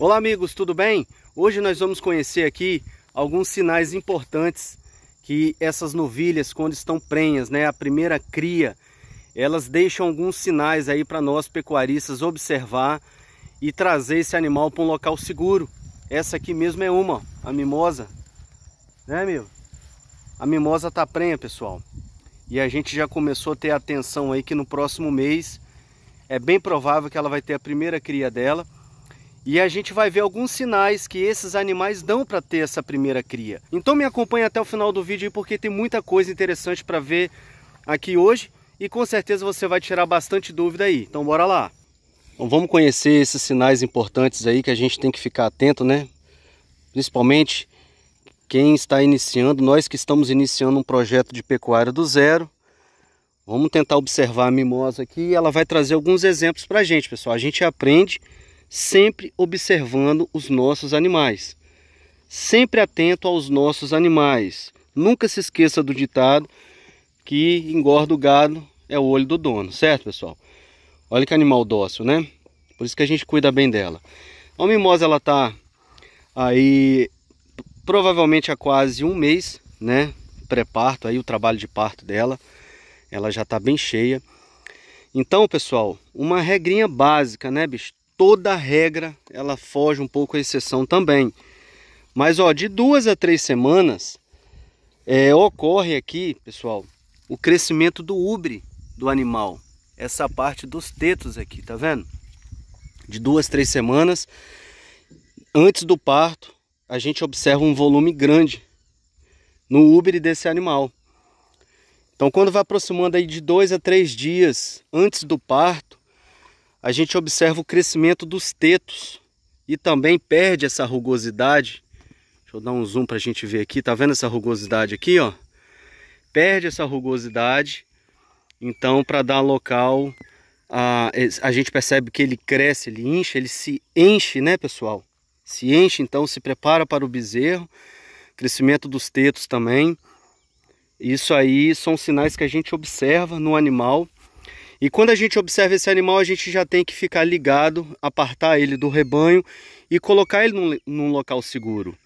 Olá amigos, tudo bem? Hoje nós vamos conhecer aqui alguns sinais importantes que essas novilhas quando estão prenhas, né, a primeira cria, elas deixam alguns sinais aí para nós pecuaristas observar e trazer esse animal para um local seguro. Essa aqui mesmo é uma, a mimosa, né, meu? A mimosa tá prenha, pessoal. E a gente já começou a ter atenção aí que no próximo mês é bem provável que ela vai ter a primeira cria dela e a gente vai ver alguns sinais que esses animais dão para ter essa primeira cria. Então me acompanhe até o final do vídeo porque tem muita coisa interessante para ver aqui hoje e com certeza você vai tirar bastante dúvida aí. Então bora lá. vamos conhecer esses sinais importantes aí que a gente tem que ficar atento, né? Principalmente quem está iniciando, nós que estamos iniciando um projeto de pecuária do zero. Vamos tentar observar a mimosa aqui e ela vai trazer alguns exemplos para a gente, pessoal. A gente aprende sempre observando os nossos animais. Sempre atento aos nossos animais. Nunca se esqueça do ditado que engorda o gado é o olho do dono, certo, pessoal? Olha que animal dócil, né? Por isso que a gente cuida bem dela. A mimosa ela tá aí provavelmente há quase um mês, né? Pré-parto, aí o trabalho de parto dela, ela já tá bem cheia. Então, pessoal, uma regrinha básica, né, bicho? toda regra ela foge um pouco à exceção também. Mas ó, de duas a três semanas é, ocorre aqui, pessoal, o crescimento do ubre do animal. Essa parte dos tetos aqui, tá vendo? De duas, três semanas antes do parto, a gente observa um volume grande no ubre desse animal. Então, quando vai aproximando aí de dois a três dias antes do parto, a gente observa o crescimento dos tetos e também perde essa rugosidade. Deixa eu dar um zoom para a gente ver aqui. Tá vendo essa rugosidade aqui, ó? Perde essa rugosidade. Então, para dar local, a, a gente percebe que ele cresce, ele incha, ele se enche, né, pessoal? Se enche, então se prepara para o bezerro. Crescimento dos tetos também. Isso aí são sinais que a gente observa no animal e quando a gente observa esse animal, a gente já tem que ficar ligado, apartar ele do rebanho e colocar ele num, num local seguro.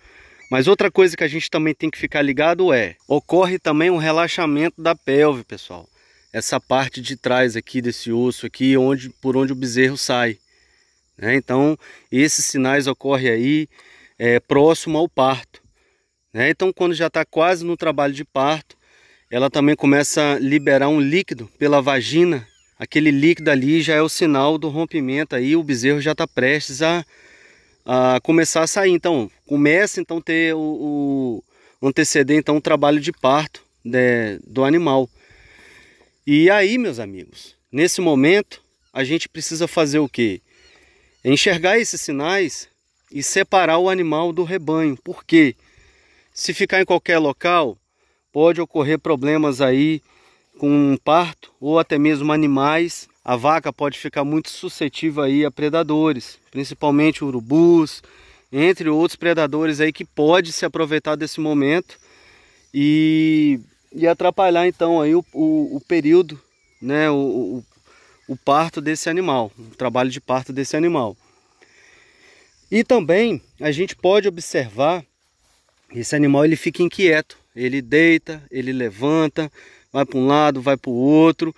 Mas outra coisa que a gente também tem que ficar ligado é, ocorre também um relaxamento da pelve, pessoal. Essa parte de trás aqui desse osso aqui, onde, por onde o bezerro sai. Né? Então, esses sinais ocorrem aí é, próximo ao parto. Né? Então, quando já está quase no trabalho de parto, ela também começa a liberar um líquido pela vagina aquele líquido ali já é o sinal do rompimento aí, o bezerro já está prestes a, a começar a sair. Então, começa então ter o, o anteceder então o trabalho de parto de, né, do animal. E aí, meus amigos, nesse momento a gente precisa fazer o quê? É enxergar esses sinais e separar o animal do rebanho. Por quê? Se ficar em qualquer local, pode ocorrer problemas aí com um parto ou até mesmo animais, a vaca pode ficar muito suscetível aí a predadores, principalmente urubus, entre outros predadores aí que pode se aproveitar desse momento e, e atrapalhar então aí o, o, o período, né, o, o, o parto desse animal, o trabalho de parto desse animal. E também a gente pode observar esse animal ele fica inquieto, ele deita, ele levanta, vai para um lado, vai para o outro.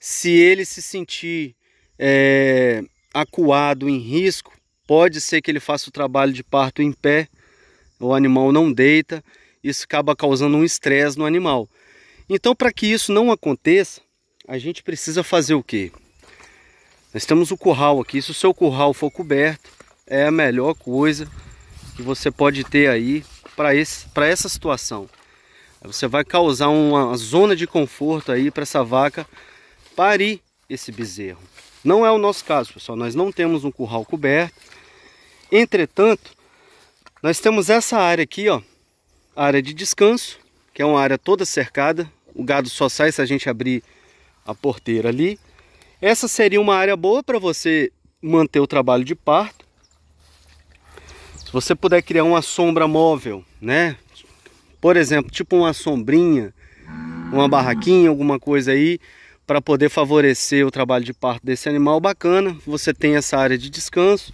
Se ele se sentir é, acuado em risco, pode ser que ele faça o trabalho de parto em pé, o animal não deita, isso acaba causando um estresse no animal. Então, para que isso não aconteça, a gente precisa fazer o quê? Nós temos o curral aqui, se o seu curral for coberto, é a melhor coisa que você pode ter aí para essa situação. Você vai causar uma zona de conforto aí para essa vaca parir esse bezerro. Não é o nosso caso, pessoal. Nós não temos um curral coberto. Entretanto, nós temos essa área aqui, ó, área de descanso, que é uma área toda cercada. O gado só sai se a gente abrir a porteira ali. Essa seria uma área boa para você manter o trabalho de parto. Se você puder criar uma sombra móvel, né? Por exemplo, tipo uma sombrinha, uma barraquinha, alguma coisa aí, para poder favorecer o trabalho de parto desse animal, bacana. Você tem essa área de descanso.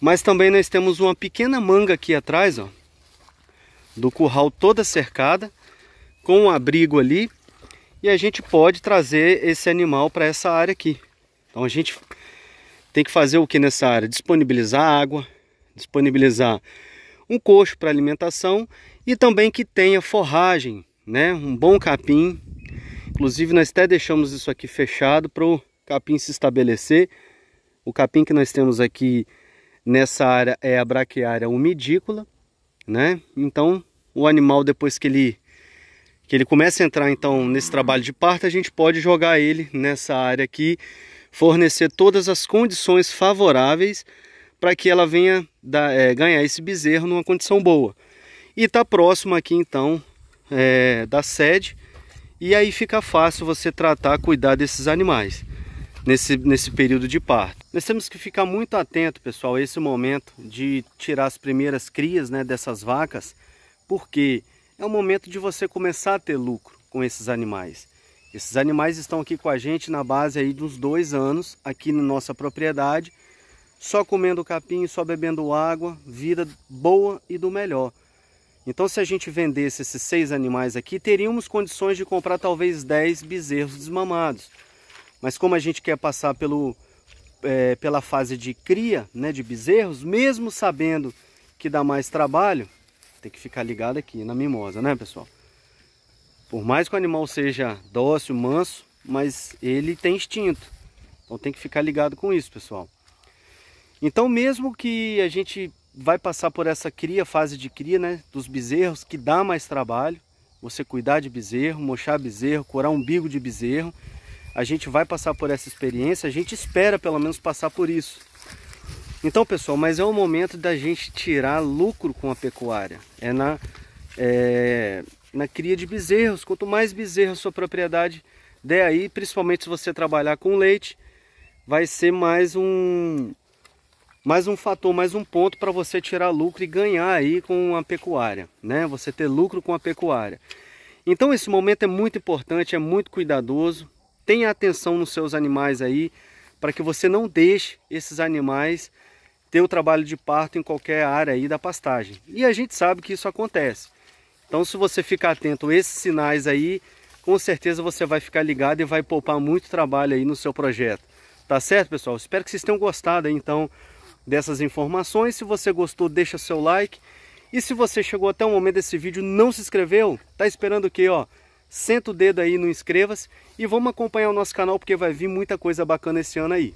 Mas também nós temos uma pequena manga aqui atrás, ó, do curral toda cercada, com um abrigo ali, e a gente pode trazer esse animal para essa área aqui. Então a gente tem que fazer o que nessa área? Disponibilizar água, disponibilizar um coxo para alimentação e também que tenha forragem, né? Um bom capim. Inclusive nós até deixamos isso aqui fechado para o capim se estabelecer. O capim que nós temos aqui nessa área é a braquiária umidícola, né? Então o animal depois que ele que ele começa a entrar então nesse trabalho de parto, a gente pode jogar ele nessa área aqui, fornecer todas as condições favoráveis para que ela venha é, ganhar esse bezerro numa condição boa. E está próximo aqui então é, da sede. E aí fica fácil você tratar, cuidar desses animais nesse, nesse período de parto. Nós temos que ficar muito atento, pessoal, a esse momento de tirar as primeiras crias né, dessas vacas, porque é o momento de você começar a ter lucro com esses animais. Esses animais estão aqui com a gente na base aí dos dois anos, aqui na nossa propriedade, só comendo capim, só bebendo água, vida boa e do melhor. Então, se a gente vendesse esses seis animais aqui, teríamos condições de comprar talvez 10 bezerros desmamados. Mas como a gente quer passar pelo, é, pela fase de cria né, de bezerros, mesmo sabendo que dá mais trabalho, tem que ficar ligado aqui na mimosa, né pessoal? Por mais que o animal seja dócil, manso, mas ele tem instinto. Então tem que ficar ligado com isso, pessoal. Então mesmo que a gente vai passar por essa cria, fase de cria, né? Dos bezerros, que dá mais trabalho. Você cuidar de bezerro, mochar bezerro, curar umbigo de bezerro. A gente vai passar por essa experiência, a gente espera pelo menos passar por isso. Então, pessoal, mas é o momento da gente tirar lucro com a pecuária. É na, é, na cria de bezerros. Quanto mais a sua propriedade der aí, principalmente se você trabalhar com leite, vai ser mais um, mais um fator, mais um ponto para você tirar lucro e ganhar aí com a pecuária, né? Você ter lucro com a pecuária. Então esse momento é muito importante, é muito cuidadoso. Tenha atenção nos seus animais aí, para que você não deixe esses animais ter o trabalho de parto em qualquer área aí da pastagem. E a gente sabe que isso acontece. Então se você ficar atento a esses sinais aí, com certeza você vai ficar ligado e vai poupar muito trabalho aí no seu projeto. Tá certo, pessoal? Espero que vocês tenham gostado aí, então dessas informações. Se você gostou, deixa seu like. E se você chegou até o momento desse vídeo não se inscreveu, tá esperando o quê, ó? Senta o dedo aí no inscreva-se e vamos acompanhar o nosso canal porque vai vir muita coisa bacana esse ano aí.